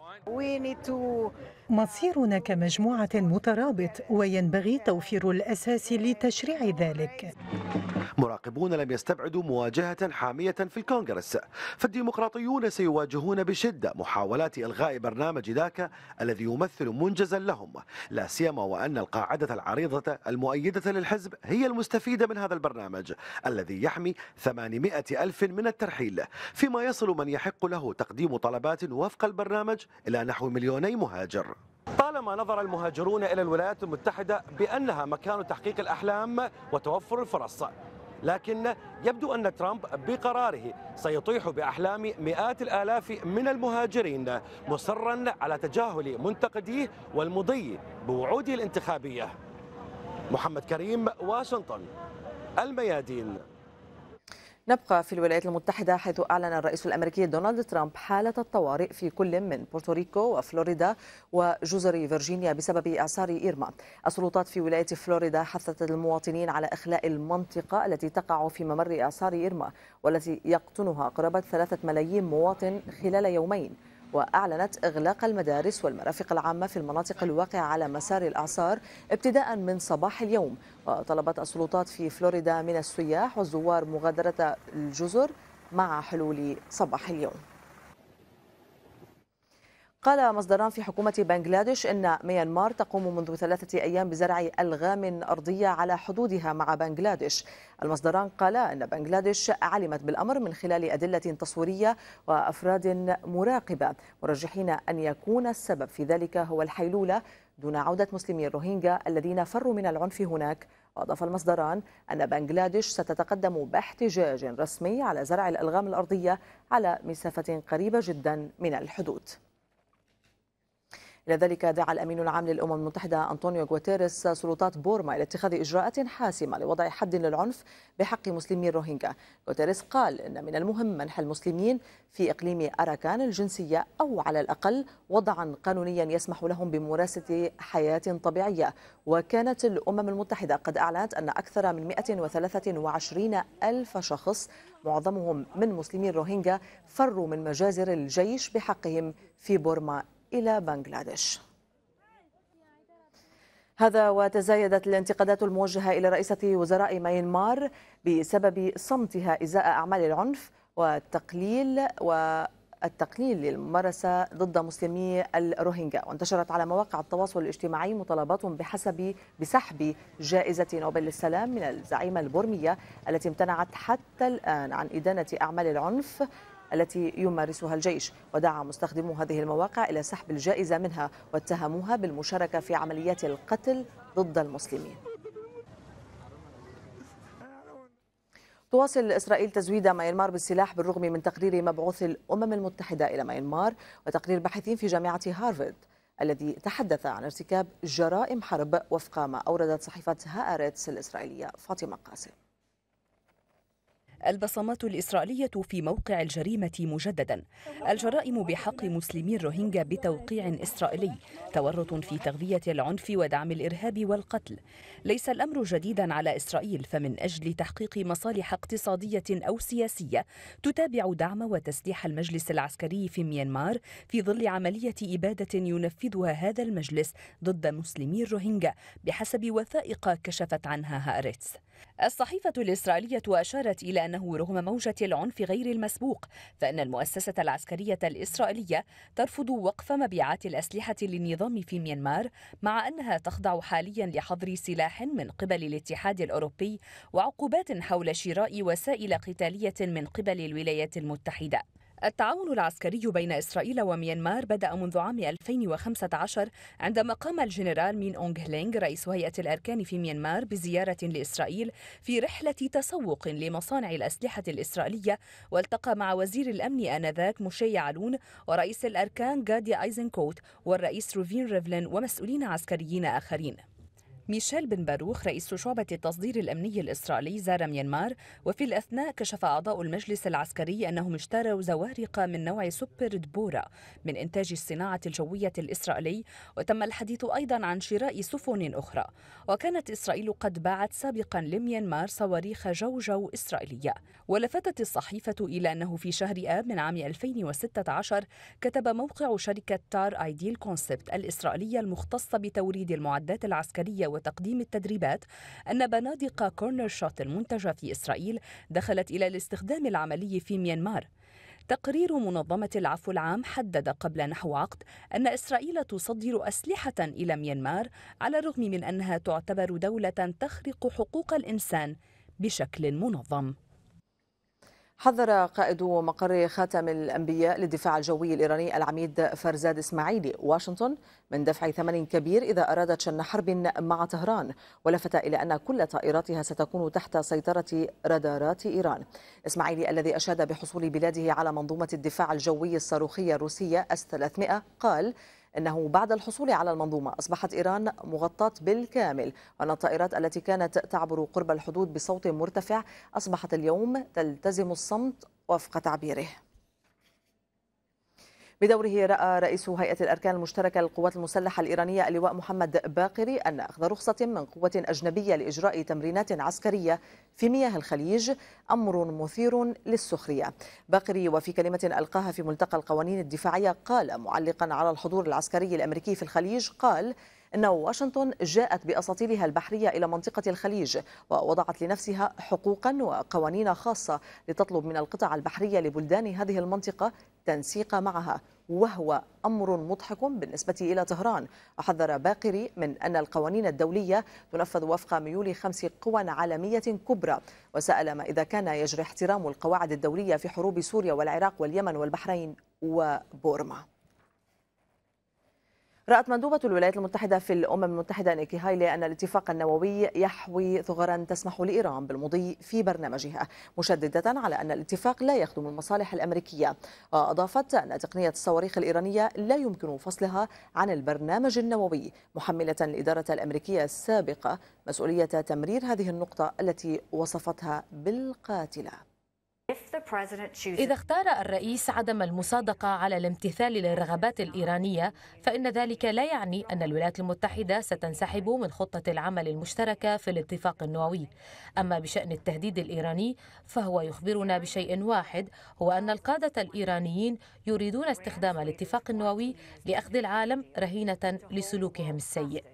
مصيرنا كمجموعة مترابط وينبغي توفير الأساس لتشريع ذلك مراقبون لم يستبعدوا مواجهة حامية في الكونغرس فالديمقراطيون سيواجهون بشدة محاولات إلغاء برنامج ذاك الذي يمثل منجزا لهم لا سيما وأن القاعدة العريضة المؤيدة للحزب هي المستفيدة من هذا البرنامج الذي يحمي 800 ألف من الترحيل فيما يصل من يحق له تقديم طلبات وفق البرنامج إلى نحو مليوني مهاجر طالما نظر المهاجرون إلى الولايات المتحدة بأنها مكان تحقيق الأحلام وتوفر الفرص لكن يبدو أن ترامب بقراره سيطيح بأحلام مئات الآلاف من المهاجرين مصرا على تجاهل منتقديه والمضي بوعوده الانتخابية محمد كريم واشنطن الميادين نبقى في الولايات المتحدة حيث أعلن الرئيس الأمريكي دونالد ترامب حالة الطوارئ في كل من بورتوريكو وفلوريدا وجزر فيرجينيا بسبب إعصار إيرما السلطات في ولاية فلوريدا حثت المواطنين على إخلاء المنطقة التي تقع في ممر إعصار إيرما والتي يقطنها قرابة ثلاثة ملايين مواطن خلال يومين وأعلنت إغلاق المدارس والمرافق العامة في المناطق الواقعة على مسار الأعصار ابتداء من صباح اليوم وطلبت السلطات في فلوريدا من السياح والزوار مغادرة الجزر مع حلول صباح اليوم قال مصدران في حكومة بنغلاديش أن ميانمار تقوم منذ ثلاثة أيام بزرع ألغام أرضية على حدودها مع بنغلاديش المصدران قالا أن بنغلاديش علمت بالأمر من خلال أدلة تصويرية وأفراد مراقبة مرجحين أن يكون السبب في ذلك هو الحيلولة دون عودة مسلمي الروهينجا الذين فروا من العنف هناك وأضاف المصدران أن بنغلاديش ستتقدم باحتجاج رسمي على زرع الألغام الأرضية على مسافة قريبة جدا من الحدود إلى ذلك دعا الأمين العام للأمم المتحدة أنطونيو غوتيريس سلطات بورما إلى اتخاذ إجراءات حاسمة لوضع حد للعنف بحق مسلمي الروهينجا غوتيريس قال إن من المهم منح المسلمين في إقليم أراكان الجنسية أو على الأقل وضعا قانونيا يسمح لهم بممارسة حياة طبيعية وكانت الأمم المتحدة قد أعلنت أن أكثر من 123 ألف شخص معظمهم من مسلمي الروهينجا فروا من مجازر الجيش بحقهم في بورما إلى بنغلاديش هذا وتزايدت الانتقادات الموجهة إلى رئيسة وزراء ميانمار بسبب صمتها إزاء أعمال العنف والتقليل و التقليل للممارسه ضد مسلمي الروهينجا وانتشرت على مواقع التواصل الاجتماعي مطالبات بحسب بسحب جائزة نوبل للسلام من الزعيمة البرمية التي امتنعت حتى الآن عن إدانة أعمال العنف التي يمارسها الجيش ودعا مستخدمو هذه المواقع إلى سحب الجائزة منها واتهموها بالمشاركة في عمليات القتل ضد المسلمين تواصل إسرائيل تزويد ميانمار بالسلاح بالرغم من تقرير مبعوث الأمم المتحدة إلى ميانمار وتقرير باحثين في جامعة هارفارد الذي تحدث عن ارتكاب جرائم حرب وفق ما أوردت صحيفة هآرتس الإسرائيلية فاطمة قاسم البصمات الإسرائيلية في موقع الجريمة مجددا الجرائم بحق مسلمي الروهينجا بتوقيع إسرائيلي تورط في تغذية العنف ودعم الإرهاب والقتل ليس الأمر جديدا على إسرائيل فمن أجل تحقيق مصالح اقتصادية أو سياسية تتابع دعم وتسليح المجلس العسكري في ميانمار في ظل عملية إبادة ينفذها هذا المجلس ضد مسلمي الروهينجا بحسب وثائق كشفت عنها هاريتس الصحيفة الإسرائيلية أشارت إلى أنه رغم موجة العنف غير المسبوق فإن المؤسسة العسكرية الإسرائيلية ترفض وقف مبيعات الأسلحة للنظام في ميانمار مع أنها تخضع حاليا لحظر سلاح من قبل الاتحاد الأوروبي وعقوبات حول شراء وسائل قتالية من قبل الولايات المتحدة التعاون العسكري بين إسرائيل وميانمار بدأ منذ عام 2015 عندما قام الجنرال مين أونغ هلينغ رئيس هيئة الأركان في ميانمار بزيارة لإسرائيل في رحلة تسوق لمصانع الأسلحة الإسرائيلية والتقى مع وزير الأمن آنذاك موشي علون ورئيس الأركان غادي أيزنكوت والرئيس روفين ريفلين ومسؤولين عسكريين آخرين ميشيل بن باروخ رئيس شعبة التصدير الأمني الإسرائيلي زار ميانمار وفي الأثناء كشف أعضاء المجلس العسكري أنهم اشتروا زوارق من نوع سوبر دبورا من إنتاج الصناعة الجوية الإسرائيلي وتم الحديث أيضا عن شراء سفن أخرى وكانت إسرائيل قد باعت سابقا لميانمار صواريخ جوجو إسرائيلية ولفتت الصحيفة إلى أنه في شهر آب من عام 2016 كتب موقع شركة تار أيديل كونسبت الإسرائيلية المختصة بتوريد المعدات العسكرية وتقديم التدريبات أن بنادق كورنر شوت المنتجة في إسرائيل دخلت إلى الاستخدام العملي في ميانمار تقرير منظمة العفو العام حدد قبل نحو عقد أن إسرائيل تصدر أسلحة إلى ميانمار على الرغم من أنها تعتبر دولة تخرق حقوق الإنسان بشكل منظم حذر قائد مقر خاتم الأنبياء للدفاع الجوي الإيراني العميد فرزاد إسماعيلي واشنطن من دفع ثمن كبير إذا أرادت شن حرب مع طهران ولفت إلى أن كل طائراتها ستكون تحت سيطرة رادارات إيران إسماعيلي الذي أشاد بحصول بلاده على منظومة الدفاع الجوي الصاروخية اس S-300 قال أنه بعد الحصول على المنظومة أصبحت إيران مغطاة بالكامل وأن الطائرات التي كانت تعبر قرب الحدود بصوت مرتفع أصبحت اليوم تلتزم الصمت وفق تعبيره بدوره رأى رئيس هيئة الأركان المشتركة للقوات المسلحة الإيرانية اللواء محمد باقري أن أخذ رخصة من قوة أجنبية لإجراء تمرينات عسكرية في مياه الخليج أمر مثير للسخرية باقري وفي كلمة ألقاها في ملتقى القوانين الدفاعية قال معلقا على الحضور العسكري الأمريكي في الخليج قال أن واشنطن جاءت بأساطيلها البحرية إلى منطقة الخليج ووضعت لنفسها حقوقا وقوانين خاصة لتطلب من القطع البحرية لبلدان هذه المنطقة تنسيق معها وهو أمر مضحك بالنسبة إلى طهران وحذر باقري من أن القوانين الدولية تنفذ وفق ميول خمس قوى عالمية كبرى وسأل ما إذا كان يجري احترام القواعد الدولية في حروب سوريا والعراق واليمن والبحرين وبورما رأت مندوبة الولايات المتحدة في الأمم المتحدة نيكي هايلي أن الاتفاق النووي يحوي ثغرا تسمح لإيران بالمضي في برنامجها مشددة على أن الاتفاق لا يخدم المصالح الأمريكية وأضافت أن تقنية الصواريخ الإيرانية لا يمكن فصلها عن البرنامج النووي محملة الإدارة الأمريكية السابقة مسؤولية تمرير هذه النقطة التي وصفتها بالقاتلة إذا اختار الرئيس عدم المصادقة على الامتثال للرغبات الإيرانية فإن ذلك لا يعني أن الولايات المتحدة ستنسحب من خطة العمل المشتركة في الاتفاق النووي أما بشأن التهديد الإيراني فهو يخبرنا بشيء واحد هو أن القادة الإيرانيين يريدون استخدام الاتفاق النووي لأخذ العالم رهينة لسلوكهم السيء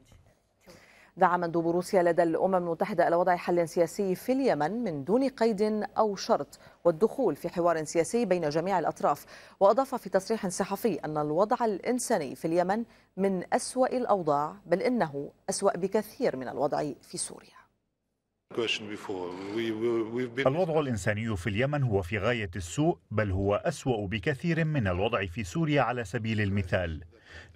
دعا مندوب روسيا لدى الأمم المتحدة إلى وضع حل سياسي في اليمن من دون قيد أو شرط والدخول في حوار سياسي بين جميع الأطراف وأضاف في تصريح صحفي أن الوضع الإنساني في اليمن من أسوأ الأوضاع بل إنه أسوأ بكثير من الوضع في سوريا الوضع الإنساني في اليمن هو في غاية السوء بل هو أسوأ بكثير من الوضع في سوريا على سبيل المثال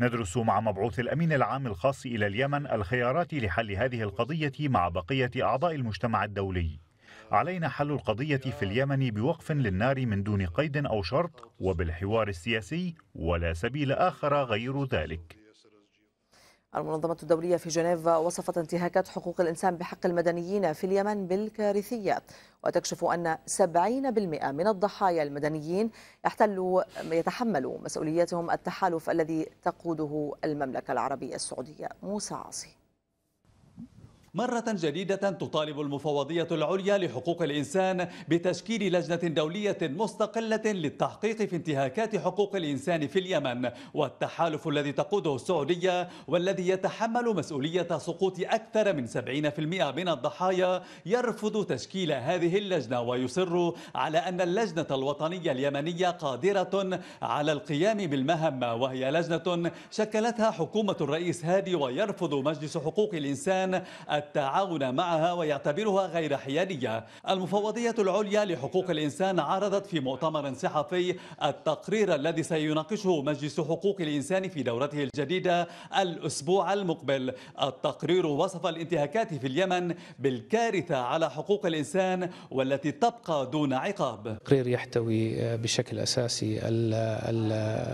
ندرس مع مبعوث الأمين العام الخاص إلى اليمن الخيارات لحل هذه القضية مع بقية أعضاء المجتمع الدولي علينا حل القضية في اليمن بوقف للنار من دون قيد أو شرط وبالحوار السياسي ولا سبيل آخر غير ذلك المنظمة الدولية في جنيف وصفت انتهاكات حقوق الإنسان بحق المدنيين في اليمن بالكارثية وتكشف أن 70% من الضحايا المدنيين يحتلوا يتحملوا مسؤوليتهم التحالف الذي تقوده المملكة العربية السعودية موسى عاصي مرة جديدة تطالب المفوضية العليا لحقوق الإنسان بتشكيل لجنة دولية مستقلة للتحقيق في انتهاكات حقوق الإنسان في اليمن والتحالف الذي تقوده السعودية والذي يتحمل مسؤولية سقوط أكثر من 70% من الضحايا يرفض تشكيل هذه اللجنة ويصر على أن اللجنة الوطنية اليمنية قادرة على القيام بالمهمة وهي لجنة شكلتها حكومة الرئيس هادي ويرفض مجلس حقوق الإنسان التعاون معها ويعتبرها غير حيادية المفوضية العليا لحقوق الإنسان عرضت في مؤتمر صحفي التقرير الذي سيناقشه مجلس حقوق الإنسان في دورته الجديدة الأسبوع المقبل التقرير وصف الانتهاكات في اليمن بالكارثة على حقوق الإنسان والتي تبقى دون عقاب التقرير يحتوي بشكل أساسي الـ الـ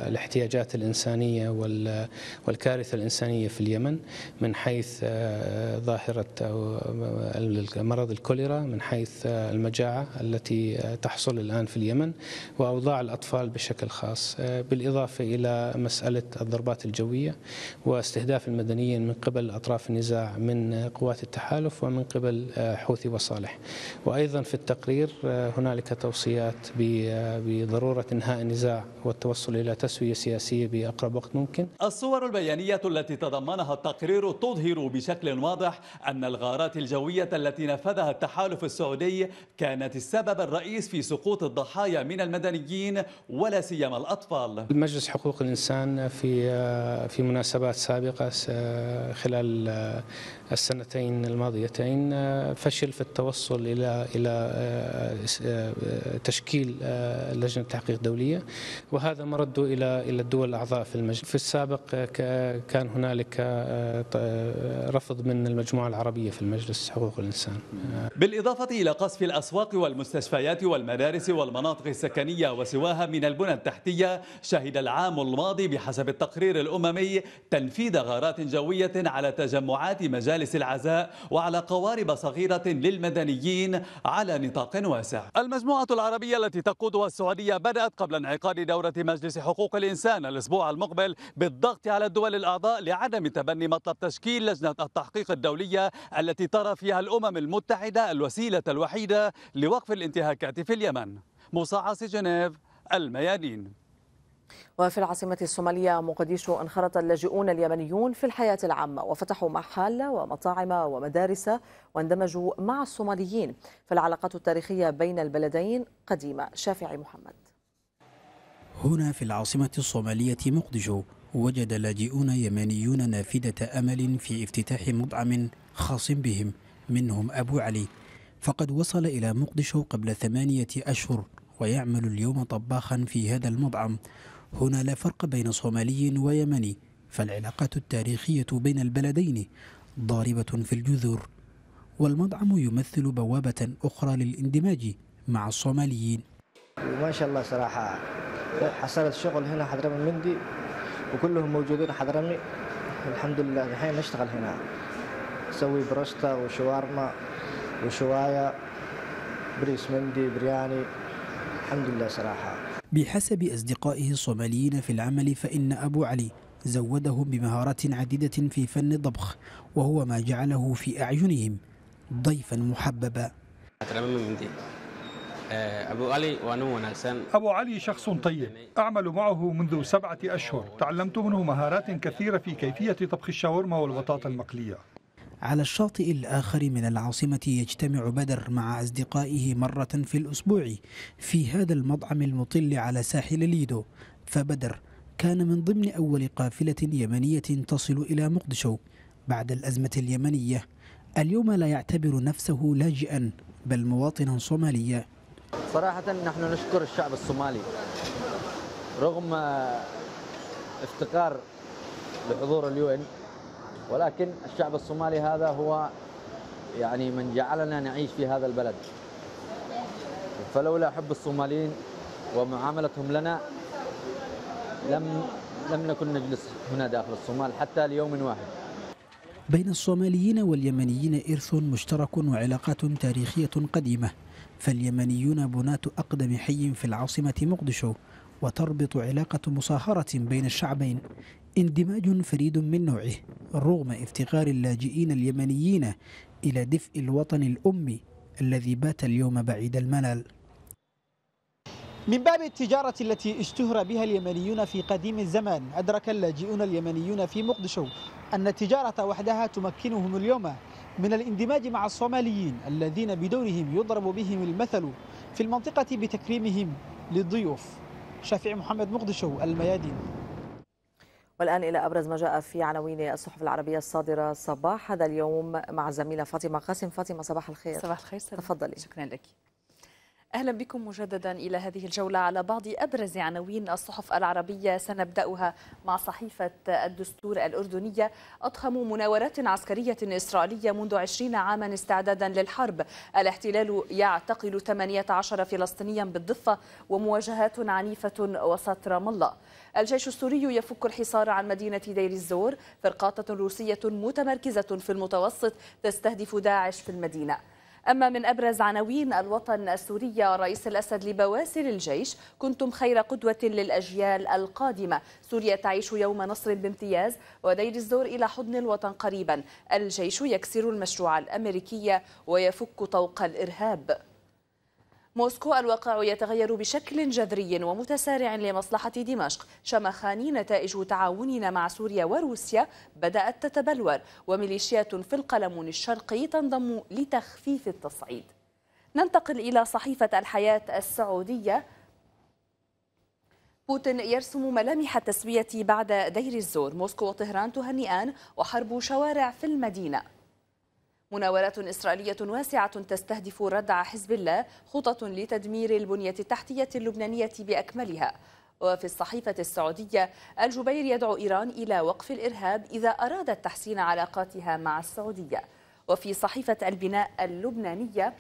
الاحتياجات الإنسانية والكارثة الإنسانية في اليمن من حيث آه، ظاهرة انتشرت مرض الكوليرا من حيث المجاعة التي تحصل الآن في اليمن وأوضاع الأطفال بشكل خاص بالإضافة إلى مسألة الضربات الجوية واستهداف المدنيين من قبل أطراف النزاع من قوات التحالف ومن قبل حوثي وصالح وأيضا في التقرير هنالك توصيات بضرورة إنهاء النزاع والتوصل إلى تسوية سياسية بأقرب وقت ممكن الصور البيانية التي تضمنها التقرير تظهر بشكل واضح أن الغارات الجوية التي نفذها التحالف السعودي كانت السبب الرئيس في سقوط الضحايا من المدنيين ولا سيما الأطفال المجلس حقوق الإنسان في آه، في مناسبات سابقة خلال آه، السنتين الماضيتين آه، فشل في التوصل الى الى آه، آه، تشكيل لجنه تحقيق دوليه وهذا مرده الى الى الدول الاعضاء في المجلس في السابق كان هنالك رفض من المجموعه العربيه في المجلس حقوق الانسان بالاضافه الى قصف الاسواق والمستشفيات والمدارس والمناطق السكنيه وسواها من البنى التحتيه شهد العام الماضي بحسب التقرير الاممي تنفيذ غارات جويه على تجمعات مجال مجالس العزاء وعلى قوارب صغيرة للمدنيين على نطاق واسع المجموعة العربية التي تقودها السعودية بدأت قبل انعقاد دورة مجلس حقوق الإنسان الأسبوع المقبل بالضغط على الدول الأعضاء لعدم تبني مطلب تشكيل لجنة التحقيق الدولية التي ترى فيها الأمم المتحدة الوسيلة الوحيدة لوقف الانتهاكات في اليمن مصعص جنيف الميادين وفي العاصمة الصومالية مقديشو انخرط اللاجئون اليمنيون في الحياة العامة وفتحوا محال ومطاعم ومدارس واندمجوا مع الصوماليين فالعلاقات التاريخية بين البلدين قديمة شافعي محمد هنا في العاصمة الصومالية مقدشو وجد لاجئون يمنيون نافذة أمل في افتتاح مطعم خاص بهم منهم أبو علي فقد وصل إلى مقدشو قبل ثمانية أشهر ويعمل اليوم طباخا في هذا المطعم هنا لا فرق بين صومالي ويمني فالعلاقات التاريخية بين البلدين ضاربة في الجذور والمطعم يمثل بوابة أخرى للاندماج مع الصوماليين ما شاء الله صراحة حصلت شغل هنا حضرمي مندي وكلهم موجودين حضرمي الحمد لله الحين نشتغل هنا نسوي بروستا وشوارما وشواية بريس مندي برياني الحمد لله صراحة بحسب أصدقائه الصوماليين في العمل فإن أبو علي زودهم بمهارات عديدة في فن الطبخ وهو ما جعله في أعينهم ضيفا محببا أبو علي أبو علي شخص طيب أعمل معه منذ سبعة أشهر تعلمت منه مهارات كثيرة في كيفية طبخ الشاورما والبطاطا المقلية على الشاطئ الآخر من العاصمة يجتمع بدر مع أصدقائه مرة في الأسبوع في هذا المطعم المطل على ساحل ليدو فبدر كان من ضمن أول قافلة يمنية تصل إلى مقدشو بعد الأزمة اليمنية اليوم لا يعتبر نفسه لاجئا بل مواطنا صوماليا صراحة نحن نشكر الشعب الصومالي رغم افتقار لحضور اليو ولكن الشعب الصومالي هذا هو يعني من جعلنا نعيش في هذا البلد فلولا حب الصوماليين ومعاملتهم لنا لم لم نكن نجلس هنا داخل الصومال حتى ليوم واحد بين الصوماليين واليمنيين إرث مشترك وعلاقات تاريخية قديمة فاليمنيون بناة أقدم حي في العاصمة مقدشو وتربط علاقة مصاهرة بين الشعبين اندماج فريد من نوعه رغم افتقار اللاجئين اليمنيين إلى دفء الوطن الأمي الذي بات اليوم بعيد الملل من باب التجارة التي اشتهر بها اليمنيون في قديم الزمان أدرك اللاجئون اليمنيون في مقدشو أن التجارة وحدها تمكنهم اليوم من الاندماج مع الصوماليين الذين بدورهم يضرب بهم المثل في المنطقة بتكريمهم للضيوف شافعي محمد مقدشو الميادين والآن إلى أبرز ما جاء في عناوين الصحف العربية الصادرة صباح هذا اليوم مع الزميلة فاطمة قاسم فاطمة صباح الخير صباح الخير سلام. تفضلي شكرا لك أهلا بكم مجددا إلى هذه الجولة على بعض أبرز عناوين الصحف العربية سنبدأها مع صحيفة الدستور الأردنية أضخم مناورات عسكرية إسرائيلية منذ عشرين عاما استعدادا للحرب الاحتلال يعتقل 18 فلسطينيا بالضفة ومواجهات عنيفة وسط رام الله الجيش السوري يفك الحصار عن مدينة دير الزور فرقاطة روسية متمركزة في المتوسط تستهدف داعش في المدينة أما من أبرز عناوين الوطن السورية رئيس الأسد لبواسل الجيش كنتم خير قدوة للأجيال القادمة سوريا تعيش يوم نصر بامتياز ودير الزور إلى حضن الوطن قريبا الجيش يكسر المشروع الأمريكية ويفك طوق الإرهاب موسكو الواقع يتغير بشكل جذري ومتسارع لمصلحة دمشق شمخاني نتائج تعاوننا مع سوريا وروسيا بدأت تتبلور وميليشيات في القلمون الشرقي تنضم لتخفيف التصعيد ننتقل إلى صحيفة الحياة السعودية بوتين يرسم ملامح التسوية بعد دير الزور موسكو وطهران تهنئان وحرب شوارع في المدينة مناورات إسرائيلية واسعة تستهدف ردع حزب الله خطط لتدمير البنية التحتية اللبنانية بأكملها وفي الصحيفة السعودية الجبير يدعو إيران إلى وقف الإرهاب إذا أرادت تحسين علاقاتها مع السعودية وفي صحيفة البناء اللبنانية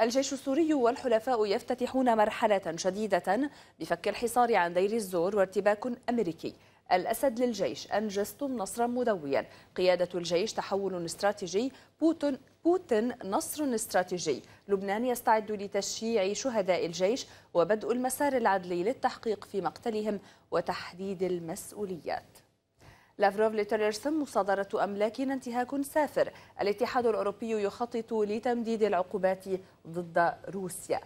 الجيش السوري والحلفاء يفتتحون مرحلة شديدة بفك الحصار عن دير الزور وارتباك أمريكي الأسد للجيش أنجزتم نصرا مدويا قيادة الجيش تحول استراتيجي بوتون بوتين نصر استراتيجي لبنان يستعد لتشييع شهداء الجيش وبدء المسار العدلي للتحقيق في مقتلهم وتحديد المسؤوليات لافروف لتيلرسون مصادرة أملاك انتهاك سافر الاتحاد الأوروبي يخطط لتمديد العقوبات ضد روسيا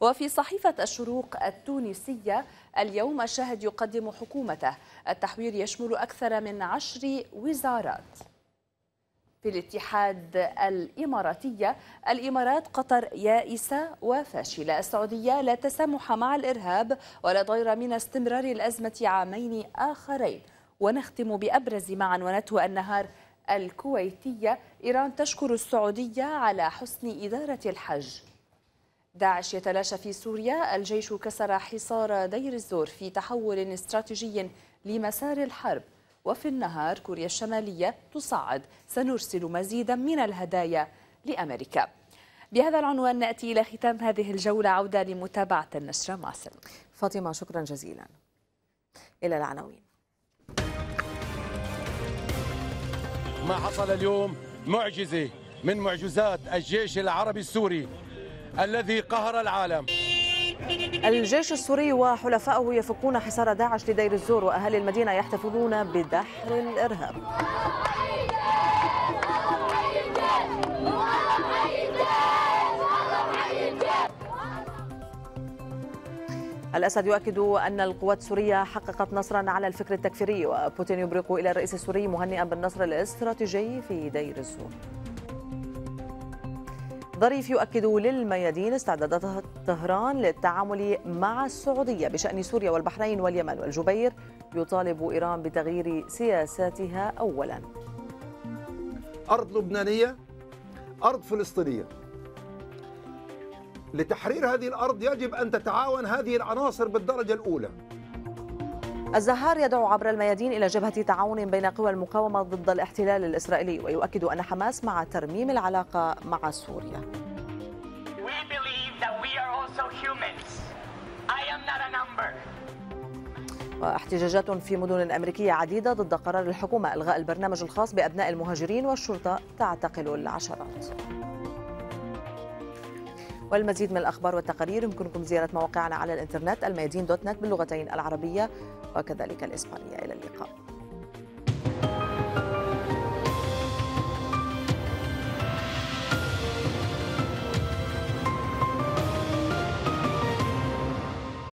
وفي صحيفة الشروق التونسية اليوم الشاهد يقدم حكومته التحوير يشمل أكثر من عشر وزارات في الاتحاد الإماراتية الإمارات قطر يائسة وفاشلة السعودية لا تسامح مع الإرهاب ولا ضير من استمرار الأزمة عامين آخرين ونختم بأبرز معا ونتو النهار الكويتية إيران تشكر السعودية على حسن إدارة الحج داعش يتلاشى في سوريا الجيش كسر حصار دير الزور في تحول استراتيجي لمسار الحرب وفي النهار كوريا الشمالية تصعد سنرسل مزيدا من الهدايا لأمريكا بهذا العنوان نأتي إلى ختام هذه الجولة عودة لمتابعة النشرة مع فاطمة شكرا جزيلا إلى العناوين ما حصل اليوم معجزة من معجزات الجيش العربي السوري الذي قهر العالم الجيش السوري وحلفائه يفكون حصار داعش لدير الزور واهالي المدينه يحتفلون بدحر الارهاب الأسد يؤكد أن القوات السورية حققت نصرا على الفكر التكفيري وبوتين يبرق إلى الرئيس السوري مهنئا بالنصر الاستراتيجي في دير الزور ظريف يؤكد للميادين استعدادات طهران للتعامل مع السعودية بشأن سوريا والبحرين واليمن والجبير يطالب إيران بتغيير سياساتها أولا أرض لبنانية أرض فلسطينية لتحرير هذه الأرض يجب أن تتعاون هذه العناصر بالدرجة الأولى الزهار يدعو عبر الميادين إلى جبهة تعاون بين قوى المقاومة ضد الاحتلال الإسرائيلي ويؤكد أن حماس مع ترميم العلاقة مع سوريا واحتجاجات في مدن أمريكية عديدة ضد قرار الحكومة إلغاء البرنامج الخاص بأبناء المهاجرين والشرطة تعتقل العشرات والمزيد من الأخبار والتقارير يمكنكم زيارة مواقعنا على الإنترنت الميادين دوت نت باللغتين العربية وكذلك الإسبانية إلى اللقاء